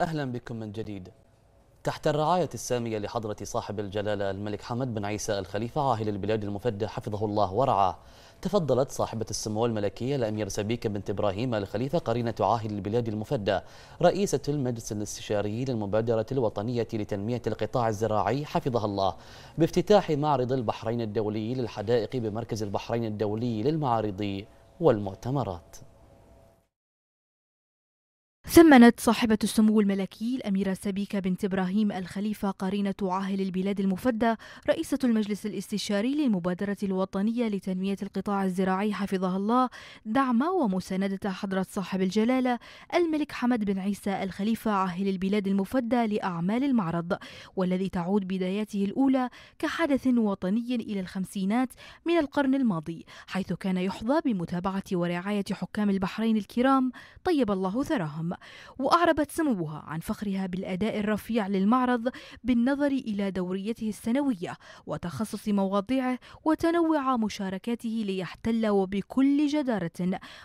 أهلا بكم من جديد تحت الرعاية السامية لحضرة صاحب الجلالة الملك حمد بن عيسى الخليفة عاهل البلاد المفدى حفظه الله ورعاه تفضلت صاحبة السمو الملكية الأمير سبيكة بنت إبراهيم الخليفة قرينة عاهل البلاد المفدى رئيسة المجلس الاستشاري للمبادرة الوطنية لتنمية القطاع الزراعي حفظها الله بافتتاح معرض البحرين الدولي للحدائق بمركز البحرين الدولي للمعارض والمؤتمرات ثمنت صاحبة السمو الملكي الأميرة سبيكة بنت إبراهيم الخليفة قرينة عاهل البلاد المفدى رئيسة المجلس الاستشاري للمبادرة الوطنية لتنمية القطاع الزراعي حفظها الله دعم ومساندة حضرة صاحب الجلالة الملك حمد بن عيسى الخليفة عاهل البلاد المفدى لأعمال المعرض والذي تعود بداياته الأولى كحدث وطني إلى الخمسينات من القرن الماضي حيث كان يحظى بمتابعة ورعاية حكام البحرين الكرام طيب الله ثراهم وأعربت سموها عن فخرها بالأداء الرفيع للمعرض بالنظر إلى دوريته السنوية وتخصص مواضيعه وتنوع مشاركاته ليحتل وبكل جدارة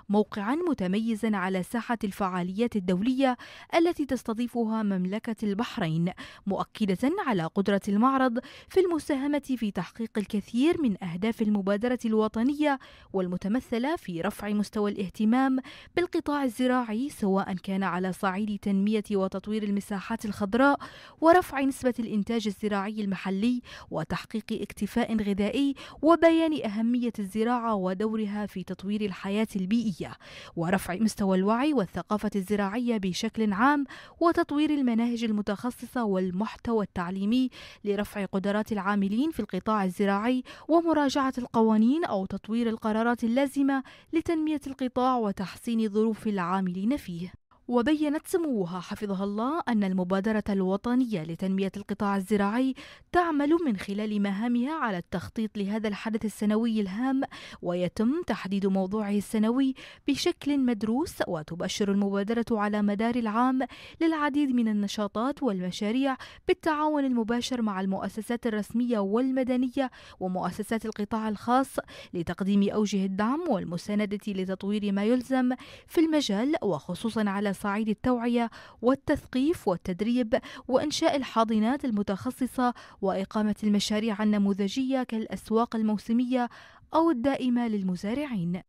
موقعا متميزا على ساحة الفعاليات الدولية التي تستضيفها مملكة البحرين مؤكدة على قدرة المعرض في المساهمة في تحقيق الكثير من أهداف المبادرة الوطنية والمتمثلة في رفع مستوى الاهتمام بالقطاع الزراعي سواء كان على صعيد تنمية وتطوير المساحات الخضراء ورفع نسبة الإنتاج الزراعي المحلي وتحقيق اكتفاء غذائي وبيان أهمية الزراعة ودورها في تطوير الحياة البيئية ورفع مستوى الوعي والثقافة الزراعية بشكل عام وتطوير المناهج المتخصصة والمحتوى التعليمي لرفع قدرات العاملين في القطاع الزراعي ومراجعة القوانين أو تطوير القرارات اللازمة لتنمية القطاع وتحسين ظروف العاملين فيه وبينت سموها حفظها الله أن المبادرة الوطنية لتنمية القطاع الزراعي تعمل من خلال مهامها على التخطيط لهذا الحدث السنوي الهام ويتم تحديد موضوعه السنوي بشكل مدروس وتبشر المبادرة على مدار العام للعديد من النشاطات والمشاريع بالتعاون المباشر مع المؤسسات الرسمية والمدنية ومؤسسات القطاع الخاص لتقديم أوجه الدعم والمساندة لتطوير ما يلزم في المجال وخصوصا على على صعيد التوعية والتثقيف والتدريب وإنشاء الحاضنات المتخصصة وإقامة المشاريع النموذجية كالأسواق الموسمية أو الدائمة للمزارعين.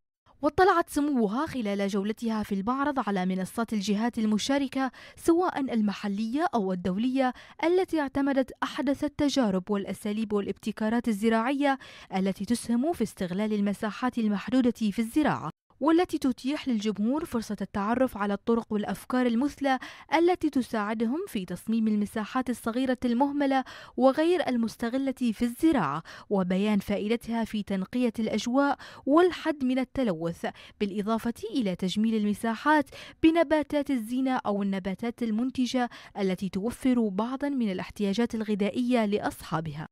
واطلعت سموها خلال جولتها في المعرض على منصات الجهات المشاركة سواء المحلية أو الدولية التي اعتمدت أحدث التجارب والأساليب والابتكارات الزراعية التي تسهم في استغلال المساحات المحدودة في الزراعة والتي تتيح للجمهور فرصة التعرف على الطرق والأفكار المثلى التي تساعدهم في تصميم المساحات الصغيرة المهملة وغير المستغلة في الزراعة وبيان فائدتها في تنقية الأجواء والحد من التلوث بالإضافة إلى تجميل المساحات بنباتات الزينة أو النباتات المنتجة التي توفر بعضا من الاحتياجات الغذائية لأصحابها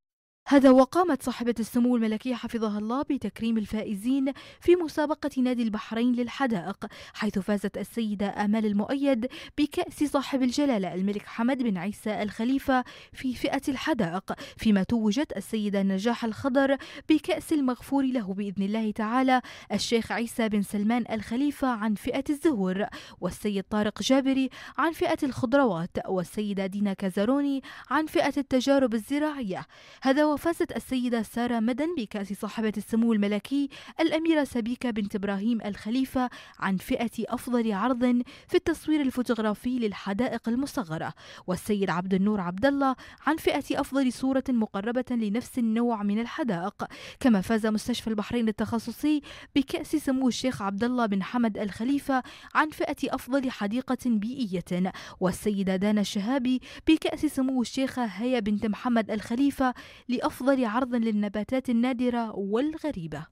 هذا وقامت صاحبة السمو الملكية حفظها الله بتكريم الفائزين في مسابقة نادي البحرين للحدائق حيث فازت السيدة آمال المؤيد بكأس صاحب الجلالة الملك حمد بن عيسى الخليفة في فئة الحدائق فيما توجت السيدة نجاح الخضر بكأس المغفور له بإذن الله تعالى الشيخ عيسى بن سلمان الخليفة عن فئة الزهور والسيد طارق جابري عن فئة الخضروات والسيدة دينا كازاروني عن فئة التجارب الزراعية هذا وفازت السيدة سارة مدن بكأس صاحبة السمو الملكي الأميرة سبيكة بنت إبراهيم الخليفة عن فئة أفضل عرض في التصوير الفوتوغرافي للحدائق المصغرة والسيد عبد النور عبد الله عن فئة أفضل صورة مقربة لنفس النوع من الحدائق كما فاز مستشفى البحرين التخصصي بكأس سمو الشيخ عبد الله بن حمد الخليفة عن فئة أفضل حديقة بيئية والسيدة دانا الشهابي بكأس سمو الشيخة هيا بنت محمد الخليفة أفضل عرض للنباتات النادرة والغريبة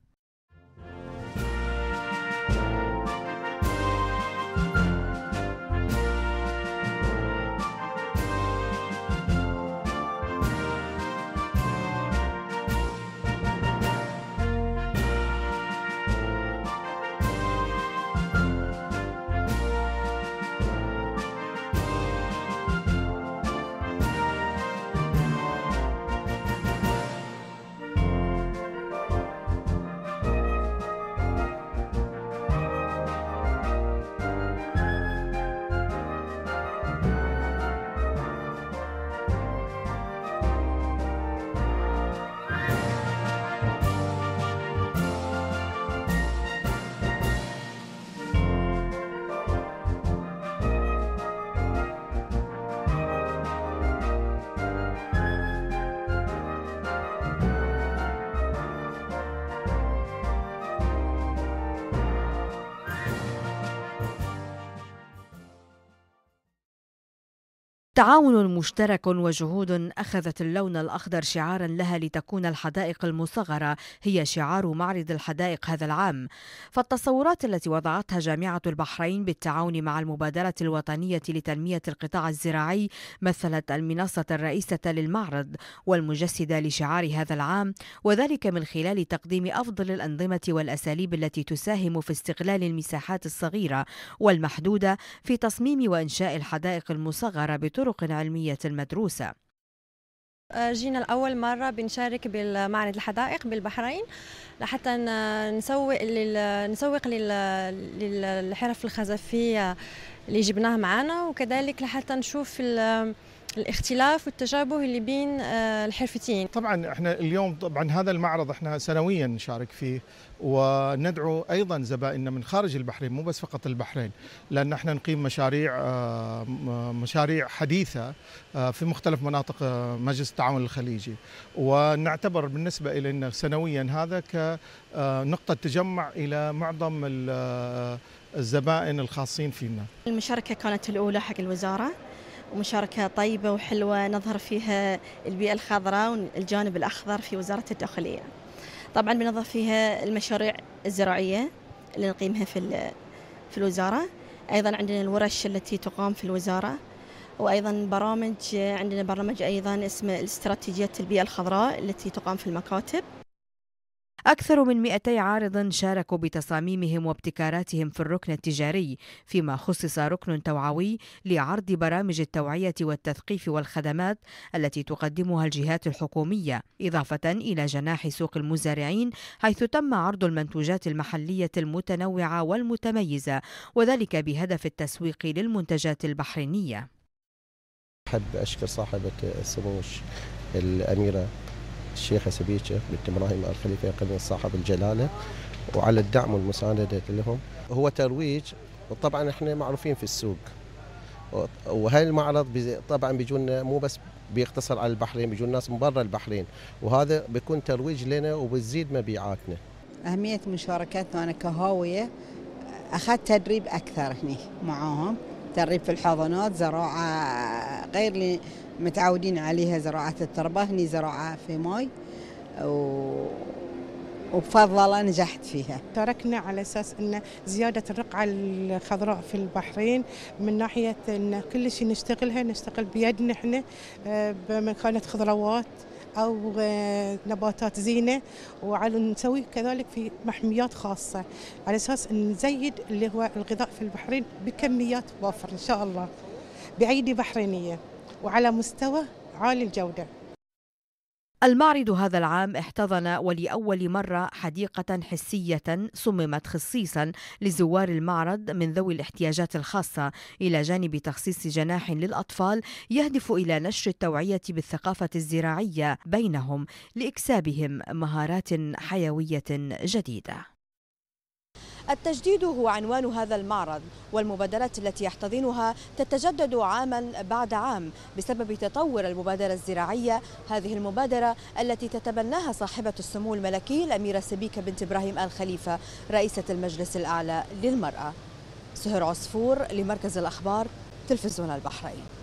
تعاون مشترك وجهود اخذت اللون الاخضر شعارا لها لتكون الحدائق المصغره هي شعار معرض الحدائق هذا العام فالتصورات التي وضعتها جامعه البحرين بالتعاون مع المبادره الوطنيه لتنميه القطاع الزراعي مثلت المنصه الرئيسه للمعرض والمجسده لشعار هذا العام وذلك من خلال تقديم افضل الانظمه والاساليب التي تساهم في استغلال المساحات الصغيره والمحدوده في تصميم وانشاء الحدائق المصغره بطرق الطرق العلمية المدروسة جينا لأول مرة بنشارك بالمعرض الحدائق بالبحرين لحتى نسوق لل... نسوق لل... للحرف الخزفية اللي جبناها معنا وكذلك لحتى نشوف ال... الاختلاف والتشابه اللي بين آه، الحرفتين طبعا احنا اليوم طبعا هذا المعرض احنا سنويا نشارك فيه وندعو ايضا زبائننا من خارج البحرين مو بس فقط البحرين لان احنا نقيم مشاريع آه، مشاريع حديثه آه، في مختلف مناطق مجلس التعاون الخليجي ونعتبر بالنسبه الينا سنويا هذا كنقطه تجمع الى معظم الزبائن الخاصين فينا المشاركه كانت الاولى حق الوزاره ومشاركة طيبة وحلوة نظهر فيها البيئة الخضراء والجانب الأخضر في وزارة الداخلية طبعا بنظهر فيها المشاريع الزراعية اللي نقيمها في في الوزارة أيضا عندنا الورش التي تقام في الوزارة وأيضا برامج عندنا برنامج أيضا اسمه استراتيجية البيئة الخضراء التي تقام في المكاتب أكثر من 200 عارض شاركوا بتصاميمهم وابتكاراتهم في الركن التجاري فيما خصص ركن توعوي لعرض برامج التوعية والتثقيف والخدمات التي تقدمها الجهات الحكومية إضافة إلى جناح سوق المزارعين حيث تم عرض المنتوجات المحلية المتنوعة والمتميزة وذلك بهدف التسويق للمنتجات البحرينية أحب أشكر صاحبة السموش الأميرة الشيخ سبيشه بنت ابراهيم الخليفه قدم صاحب الجلاله وعلى الدعم والمسانده لهم هو ترويج وطبعا احنا معروفين في السوق وهاي المعرض طبعا بيجونا مو بس بيقتصر على البحرين بيجون ناس من برا البحرين وهذا بيكون ترويج لنا وبتزيد مبيعاتنا أهمية مشاركتنا أنا كهاوية أخذت تدريب أكثر هني معاهم تريب في الحضانات زراعة غير اللي متعودين عليها زراعة التربة هني زراعة في ماي و... وبفضل نجحت فيها تركنا على أساس أن زيادة الرقعة الخضراء في البحرين من ناحية أن كل شيء نشتغلها نشتغل بيدنا إحنا آه، بمكانه خضروات أو آه، نباتات زينة وعلى نسوي كذلك في محميات خاصة على أساس نزيد اللي هو الغذاء في البحرين بكميات وافر إن شاء الله بأيدي بحرينية وعلى مستوى عالي الجودة المعرض هذا العام احتضن ولأول مرة حديقة حسية صممت خصيصا لزوار المعرض من ذوي الاحتياجات الخاصة إلى جانب تخصيص جناح للأطفال يهدف إلى نشر التوعية بالثقافة الزراعية بينهم لإكسابهم مهارات حيوية جديدة التجديد هو عنوان هذا المعرض والمبادرات التي يحتضنها تتجدد عاما بعد عام بسبب تطور المبادرة الزراعية هذه المبادرة التي تتبناها صاحبة السمو الملكي الأميرة سبيكة بنت إبراهيم آل خليفة رئيسة المجلس الأعلى للمرأة سهر عصفور لمركز الأخبار تلفزيون البحرين